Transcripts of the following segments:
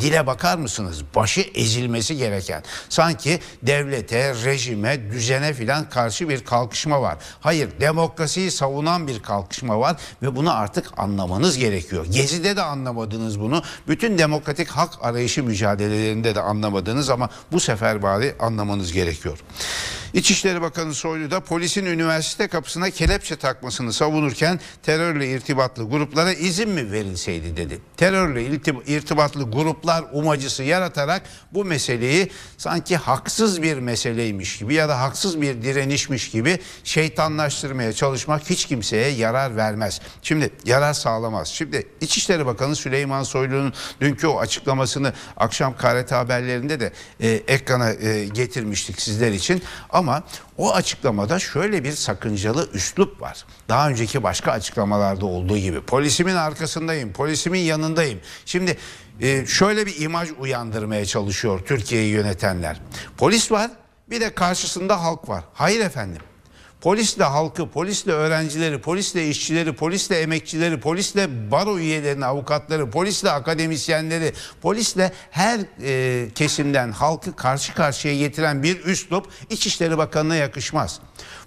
dile bakar mısınız? Başı ezilmesi gereken. Sanki devlete, rejime, düzene filan karşı bir kalkışma var. Hayır, demokrasiyi savunan bir kalkışma var ve bunu artık anlamanız gerekiyor. Gezi'de de anlamadınız bunu. Bütün demokratik hak arayışı mücadelelerinde de anlamadınız ama bu sefer bari anlamanız gerekiyor. İçişleri Bakanı Soylu da polisin üniversite kapısına kelepçe takmasını savunurken terörle irtibatlı gruplara izin mi verilseydi dedi. Terörle irtibatlı gruplar umacısı yaratarak bu meseleyi sanki haksız bir meseleymiş gibi ya da haksız bir direnişmiş gibi şeytanlaştırmaya çalışmak hiç kimseye yarar vermez. Şimdi yarar sağlamaz. Şimdi İçişleri Bakanı Süleyman Soylu'nun dünkü o açıklamasını akşam KRT haberlerinde de e, ekrana e, getirmiştik sizler için. Ama o açıklamada şöyle bir sakıncalı üslup var. Daha önceki başka açıklamalarda olduğu gibi polisimin arkasındayım, polisimin yanındayım. Şimdi e, şöyle bir imaj uyandırmaya çalışıyor Türkiye'yi yönetenler. Polis var bir de karşısında halk var. Hayır efendim Polisle halkı, polisle öğrencileri, polisle işçileri, polisle emekçileri, polisle baro üyelerini, avukatları, polisle akademisyenleri, polisle her e, kesimden halkı karşı karşıya getiren bir üslup İçişleri Bakanı'na yakışmaz.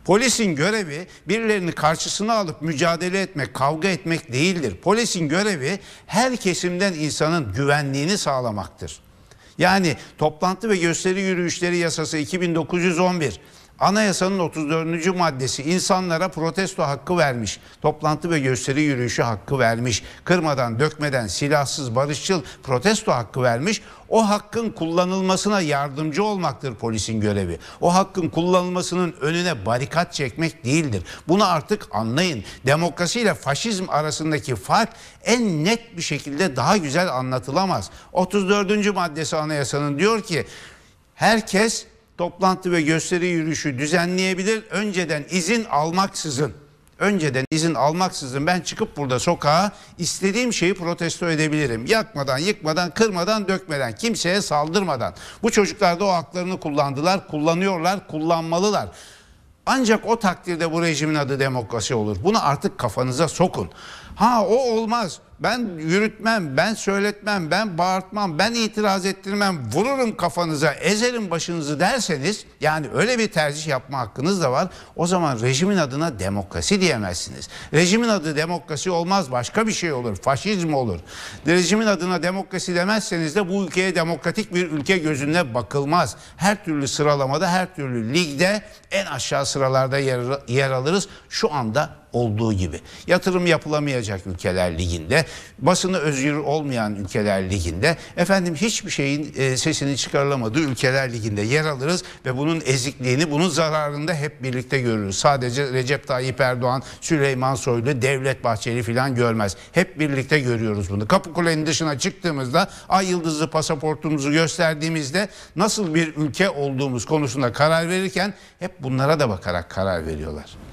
Polisin görevi birilerini karşısına alıp mücadele etmek, kavga etmek değildir. Polisin görevi her kesimden insanın güvenliğini sağlamaktır. Yani toplantı ve gösteri yürüyüşleri yasası 2911 Anayasanın 34. maddesi insanlara protesto hakkı vermiş. Toplantı ve gösteri yürüyüşü hakkı vermiş. Kırmadan, dökmeden, silahsız, barışçıl protesto hakkı vermiş. O hakkın kullanılmasına yardımcı olmaktır polisin görevi. O hakkın kullanılmasının önüne barikat çekmek değildir. Bunu artık anlayın. Demokrasi ile faşizm arasındaki fark en net bir şekilde daha güzel anlatılamaz. 34. maddesi anayasanın diyor ki herkes toplantı ve gösteri yürüyüşü düzenleyebilir. Önceden izin almaksızın, önceden izin almaksızın ben çıkıp burada sokağa istediğim şeyi protesto edebilirim. Yakmadan, yıkmadan, kırmadan, dökmeden, kimseye saldırmadan. Bu çocuklar da o haklarını kullandılar, kullanıyorlar, kullanmalılar. Ancak o takdirde bu rejimin adı demokrasi olur. Bunu artık kafanıza sokun. Ha o olmaz ben yürütmem, ben söyletmem, ben bağırtmam, ben itiraz ettirmem, vururum kafanıza, ezerim başınızı derseniz yani öyle bir tercih yapma hakkınız da var. O zaman rejimin adına demokrasi diyemezsiniz. Rejimin adı demokrasi olmaz, başka bir şey olur, faşizm olur. Rejimin adına demokrasi demezseniz de bu ülkeye demokratik bir ülke gözünle bakılmaz. Her türlü sıralamada, her türlü ligde en aşağı sıralarda yer, yer alırız. Şu anda olduğu gibi. Yatırım yapılamayacak ülkeler liginde, basını özgür olmayan ülkeler liginde, efendim hiçbir şeyin e, sesini çıkarılamadığı ülkeler liginde yer alırız ve bunun ezikliğini, bunun zararını da hep birlikte görürüz. Sadece Recep Tayyip Erdoğan, Süleyman Soylu, Devlet Bahçeli filan görmez. Hep birlikte görüyoruz bunu. Kapıkule'nin dışına çıktığımızda, ay yıldızlı pasaportumuzu gösterdiğimizde nasıl bir ülke olduğumuz konusunda karar verirken hep bunlara da bakarak karar veriyorlar.